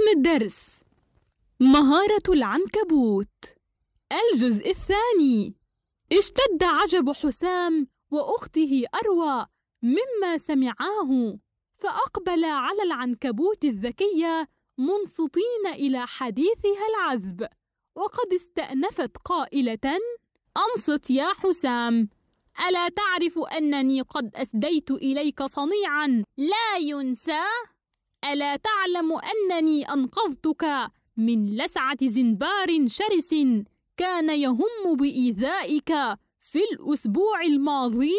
اسم الدرس مهارة العنكبوت الجزء الثاني اشتد عجب حسام وأخته أروى مما سمعاه فأقبلا على العنكبوت الذكية منصتين إلى حديثها العذب وقد استأنفت قائلة أنصت يا حسام ألا تعرف أنني قد أسديت إليك صنيعا لا ينسى ألا تعلم أنني أنقذتك من لسعة زنبار شرس كان يهم بإيذائك في الأسبوع الماضي؟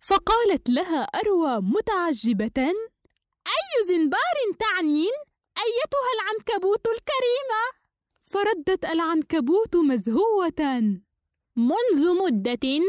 فقالت لها أروى متعجبة: أي زنبار تعنين؟ أيتها العنكبوت الكريمة؟ فردت العنكبوت مزهوة: منذ مدة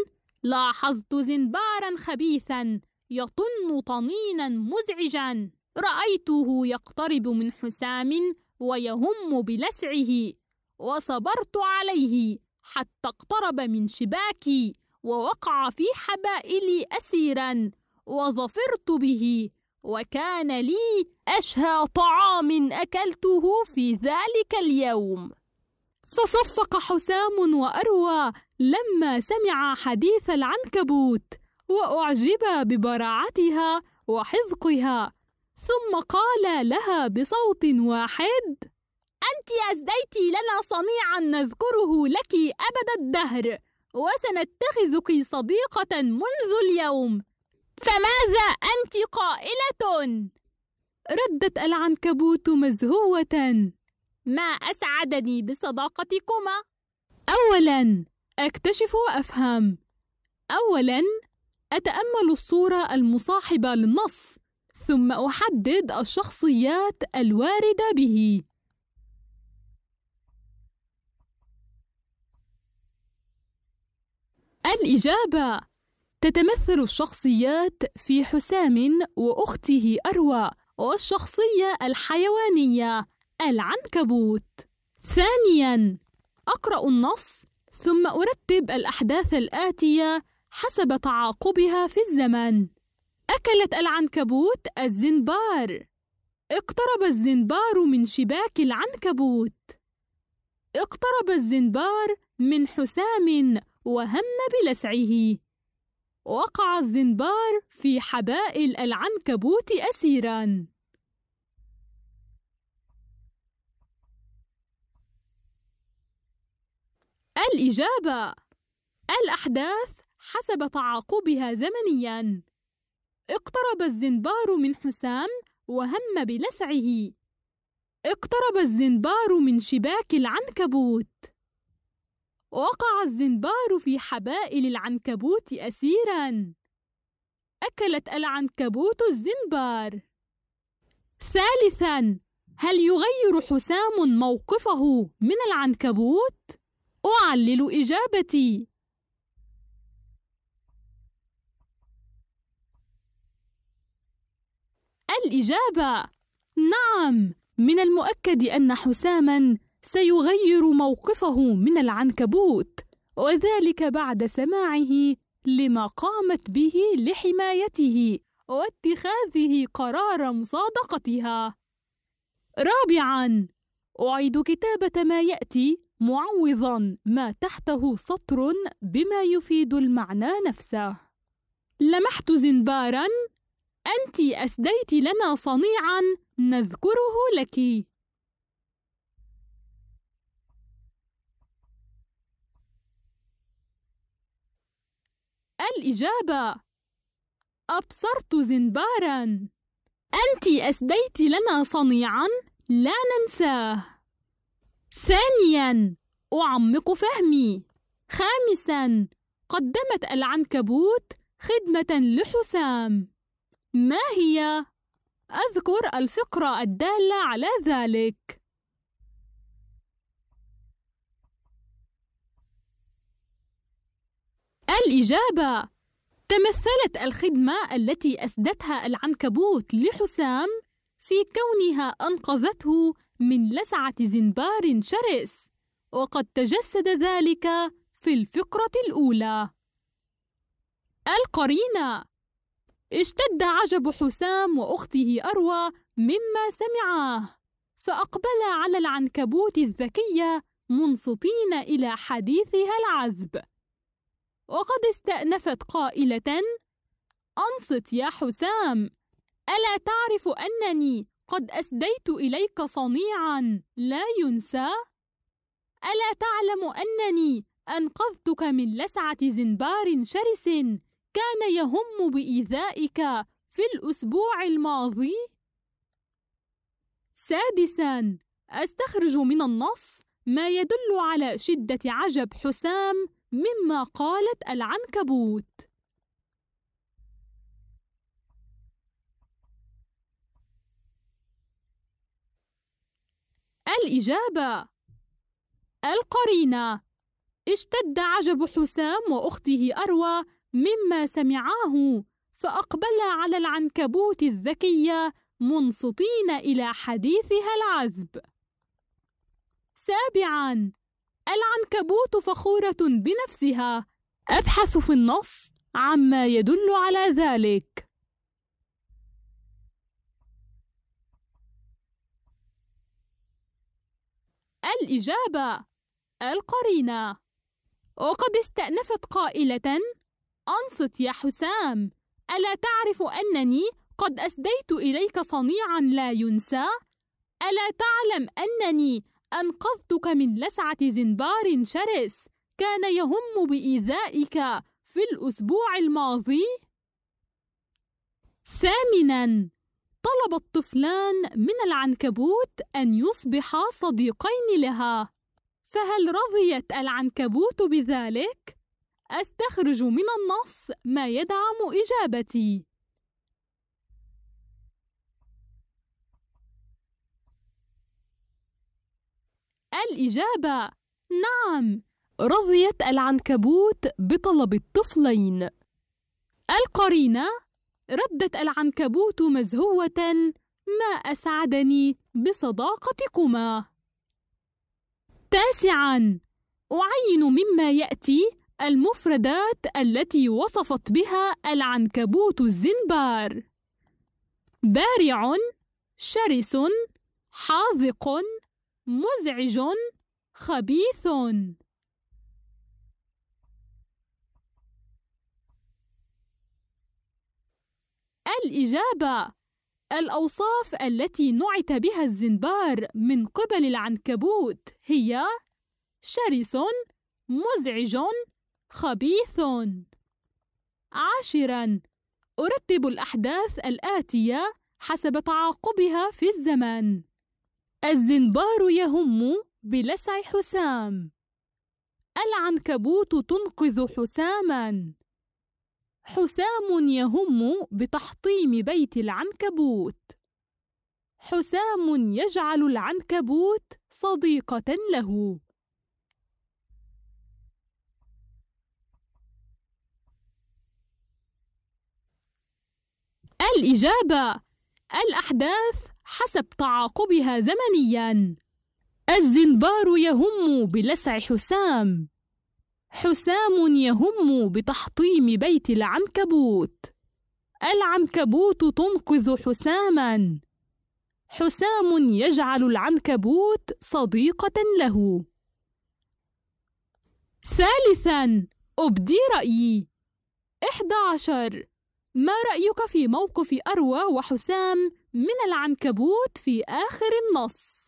لاحظت زنبارا خبيثا يطن طنينا مزعجا رأيته يقترب من حسام ويهم بلسعه وصبرت عليه حتى اقترب من شباكي ووقع في حبائلي أسيرا وظفرت به وكان لي أشهى طعام أكلته في ذلك اليوم فصفق حسام وأروى لما سمع حديث العنكبوت وأعجب ببراعتها وحذقها ثم قال لها بصوت واحد انت اسديت لنا صنيعا نذكره لك ابد الدهر وسنتخذك صديقه منذ اليوم فماذا انت قائله ردت العنكبوت مزهوه ما اسعدني بصداقتكما اولا اكتشف وافهم اولا اتامل الصوره المصاحبه للنص ثم أحدد الشخصيات الواردة به الإجابة تتمثل الشخصيات في حسام وأخته أروى والشخصية الحيوانية العنكبوت ثانياً أقرأ النص ثم أرتب الأحداث الآتية حسب تعاقبها في الزمن أكلت العنكبوت الزنبار اقترب الزنبار من شباك العنكبوت اقترب الزنبار من حسام وهم بلسعه وقع الزنبار في حبائل العنكبوت أسيرا الإجابة الأحداث حسب تعاقبها زمنياً اقترب الزنبار من حسام وهم بلسعه اقترب الزنبار من شباك العنكبوت وقع الزنبار في حبائل العنكبوت أسيرا أكلت العنكبوت الزنبار ثالثا هل يغير حسام موقفه من العنكبوت؟ أعلل إجابتي الإجابة نعم من المؤكد أن حساما سيغير موقفه من العنكبوت وذلك بعد سماعه لما قامت به لحمايته واتخاذه قرار مصادقتها رابعا أعيد كتابة ما يأتي معوضا ما تحته سطر بما يفيد المعنى نفسه لمحت زنبارا أنت أسديت لنا صنيعا نذكره لك الإجابة أبصرت زنبارا أنت أسديت لنا صنيعا لا ننساه ثانيا أعمق فهمي خامسا قدمت العنكبوت خدمة لحسام ما هي؟ أذكر الفقرة الدالة على ذلك. الإجابة: تمثلت الخدمة التي أسدتها العنكبوت لحسام في كونها أنقذته من لسعة زنبار شرس، وقد تجسد ذلك في الفقرة الأولى. القرينة اشتد عجب حسام واخته اروى مما سمعاه فاقبلا على العنكبوت الذكيه منصتين الى حديثها العذب وقد استانفت قائله انصت يا حسام الا تعرف انني قد اسديت اليك صنيعا لا ينسى الا تعلم انني انقذتك من لسعه زنبار شرس كان يهم بإيذائك في الأسبوع الماضي؟ سادساً أستخرج من النص ما يدل على شدة عجب حسام مما قالت العنكبوت الإجابة القرينة اشتد عجب حسام وأخته أروى مما سمعاه فأقبلا على العنكبوت الذكية منصتين إلى حديثها العذب. سابعاً: العنكبوت فخورة بنفسها، أبحث في النص عما يدل على ذلك. الإجابة: القرينة. وقد استأنفت قائلة أنصت يا حسام ألا تعرف أنني قد أسديت إليك صنيعا لا ينسى؟ ألا تعلم أنني أنقذتك من لسعة زنبار شرس كان يهم بإيذائك في الأسبوع الماضي؟ ثامناً طلب الطفلان من العنكبوت أن يصبح صديقين لها فهل رضيت العنكبوت بذلك؟ أستخرج من النص ما يدعم إجابتي. الإجابة نعم، رضيت العنكبوت بطلب الطفلين. القرينة ردت العنكبوت مزهوة ما أسعدني بصداقتكما. تاسعاً أعين مما يأتي المفردات التي وصفت بها العنكبوت الزنبار بارع شرس حاذق مزعج خبيث الإجابة الأوصاف التي نعت بها الزنبار من قبل العنكبوت هي شرس مزعج خبيث عاشرا أرتب الأحداث الآتية حسب تعاقبها في الزمن الزنبار يهم بلسع حسام العنكبوت تنقذ حساما حسام يهم بتحطيم بيت العنكبوت حسام يجعل العنكبوت صديقة له الإجابة الأحداث حسب تعاقبها زمنياً الزنبار يهم بلسع حسام حسام يهم بتحطيم بيت العنكبوت العنكبوت تنقذ حساما حسام يجعل العنكبوت صديقة له ثالثا أبدي رأيي إحدى عشر ما رأيك في موقف أروى وحسام من العنكبوت في آخر النص؟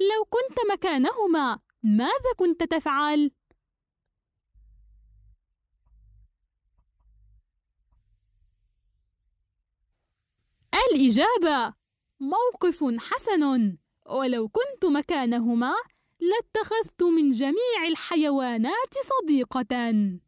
لو كنت مكانهما ماذا كنت تفعل؟ الإجابة موقف حسن ولو كنت مكانهما لاتخذت من جميع الحيوانات صديقة